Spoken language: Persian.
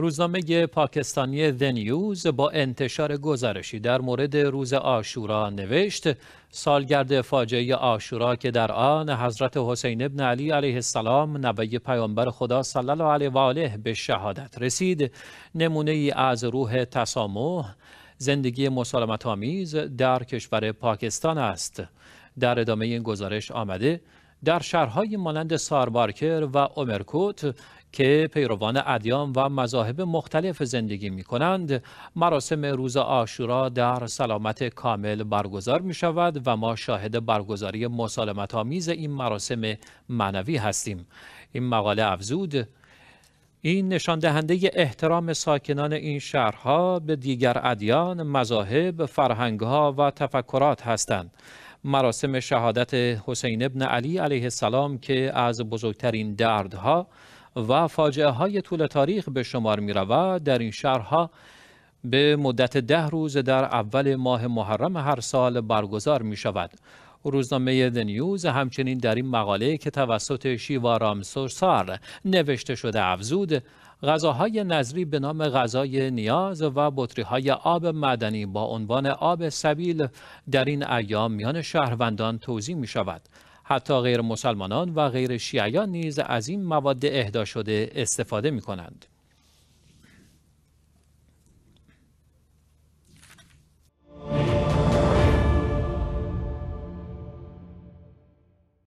روزنامه پاکستانی News با انتشار گزارشی در مورد روز آشورا نوشت سالگرد فاجعه آشورا که در آن حضرت حسین ابن علی علیه السلام نوی پیامبر خدا صلی الله علیه و آله به شهادت رسید نمونه ای از روح تسامح زندگی مسالمت آمیز در کشور پاکستان است در ادامه این گزارش آمده در شهرهای مانند ساربارکر و اومرکوت که پیروان ادیان و مذاهب مختلف زندگی می کنند مراسم روز آشورا در سلامت کامل برگزار می شود و ما شاهد برگزاری مسالمت آمیز این مراسم معنوی هستیم این مقاله افزود این نشان دهنده احترام ساکنان این شهرها به دیگر ادیان، مذاهب، فرهنگها و تفکرات هستند. مراسم شهادت حسین ابن علی علیه السلام که از بزرگترین دردها و فاجعه های طول تاریخ به شمار می رود در این شهرها به مدت ده روز در اول ماه محرم هر سال برگزار می شود روزنامه دنیوز همچنین در این مقاله که توسط شیوا رامسورسار نوشته شده افزود غذاهای نظری به نام غذای نیاز و بطری های آب مدنی با عنوان آب سبیل در این ایام میان شهروندان توضیح می شود. حتی غیر مسلمانان و غیر شیعیان نیز از این مواد اهدا شده استفاده می کنند.